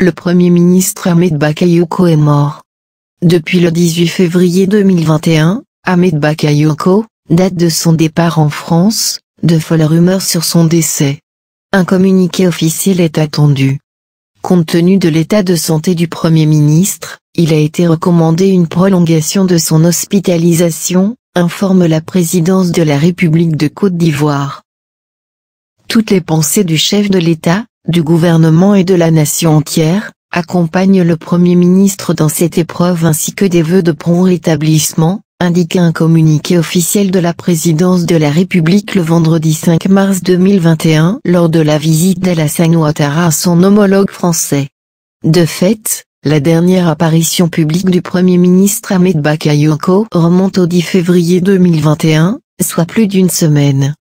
le Premier ministre Ahmed Bakayoko est mort. Depuis le 18 février 2021, Ahmed Bakayoko, date de son départ en France, de folles rumeurs sur son décès. Un communiqué officiel est attendu. Compte tenu de l'état de santé du Premier ministre, il a été recommandé une prolongation de son hospitalisation, informe la présidence de la République de Côte d'Ivoire. Toutes les pensées du chef de l'État, du gouvernement et de la nation entière, accompagne le Premier ministre dans cette épreuve ainsi que des vœux de prompt rétablissement, indique un communiqué officiel de la présidence de la République le vendredi 5 mars 2021 lors de la visite d'Alassane Ouattara à son homologue français. De fait, la dernière apparition publique du Premier ministre Ahmed Bakayoko remonte au 10 février 2021, soit plus d'une semaine.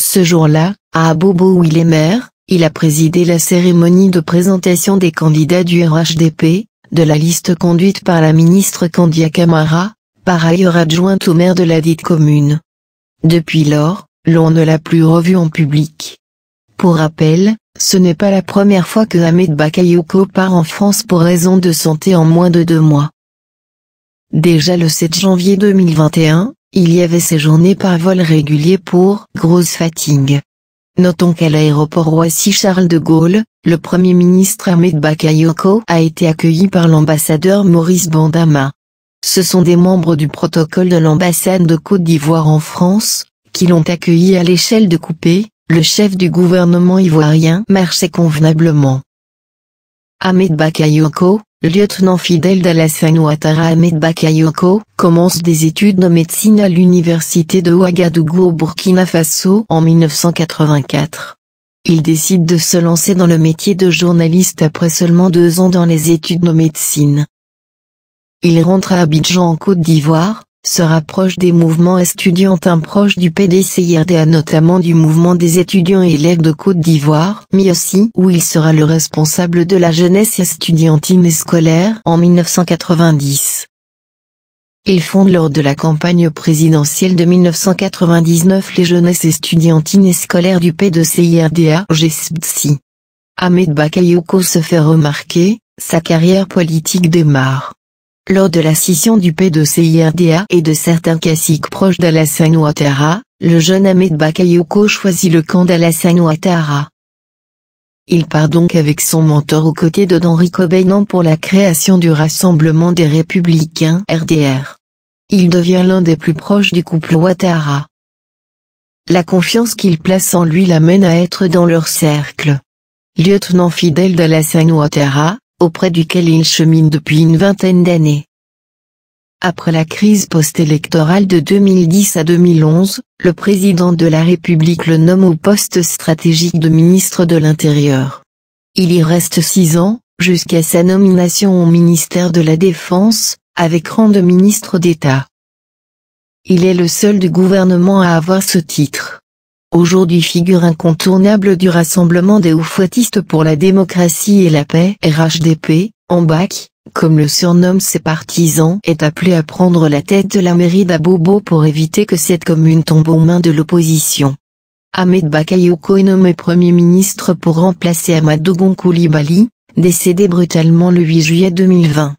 Ce jour-là, à Abobo où il est maire, il a présidé la cérémonie de présentation des candidats du RHDP, de la liste conduite par la ministre Candia Kamara, par ailleurs adjointe au maire de la dite commune. Depuis lors, l'on ne l'a plus revu en public. Pour rappel, ce n'est pas la première fois que Ahmed Bakayoko part en France pour raison de santé en moins de deux mois. Déjà le 7 janvier 2021, il y avait séjourné par vol régulier pour « grosse fatigue ». Notons qu'à l'aéroport Roissy-Charles de Gaulle, le Premier ministre Ahmed Bakayoko a été accueilli par l'ambassadeur Maurice Bandama. Ce sont des membres du protocole de l'ambassade de Côte d'Ivoire en France, qui l'ont accueilli à l'échelle de Coupé, le chef du gouvernement ivoirien marchait convenablement. Ahmed Bakayoko, le lieutenant fidèle d'Alassane Ouattara Ahmed Bakayoko commence des études de médecine à l'université de Ouagadougou au Burkina Faso en 1984. Il décide de se lancer dans le métier de journaliste après seulement deux ans dans les études de médecine. Il rentre à Abidjan en Côte d'Ivoire, se rapproche des mouvements étudiantins proches du PDCIRDA notamment du mouvement des étudiants et élèves de Côte d'Ivoire, mais aussi où il sera le responsable de la jeunesse étudiantine et scolaire en 1990. Il fonde lors de la campagne présidentielle de 1999 les jeunesses étudiantines et scolaires du PDCIrdA irda Ahmed Bakayoko se fait remarquer, sa carrière politique démarre. Lors de la scission du P2CIRDA et de certains caciques proches d'Alassane Ouattara, le jeune Ahmed Bakayoko choisit le camp d'Alassane Ouattara. Il part donc avec son mentor aux côtés de Rico Beynan pour la création du Rassemblement des Républicains RDR. Il devient l'un des plus proches du couple Ouattara. La confiance qu'il place en lui l'amène à être dans leur cercle. Lieutenant fidèle d'Alassane Ouattara, auprès duquel il chemine depuis une vingtaine d'années. Après la crise post-électorale de 2010 à 2011, le président de la République le nomme au poste stratégique de ministre de l'Intérieur. Il y reste six ans, jusqu'à sa nomination au ministère de la Défense, avec rang de ministre d'État. Il est le seul du gouvernement à avoir ce titre aujourd'hui figure incontournable du Rassemblement des Oufouettistes pour la démocratie et la paix RHDP, en bac, comme le surnomme ses partisans, est appelé à prendre la tête de la mairie d'Abobo pour éviter que cette commune tombe aux mains de l'opposition. Ahmed Bakayoko est nommé Premier ministre pour remplacer Amadou Koulibaly, décédé brutalement le 8 juillet 2020.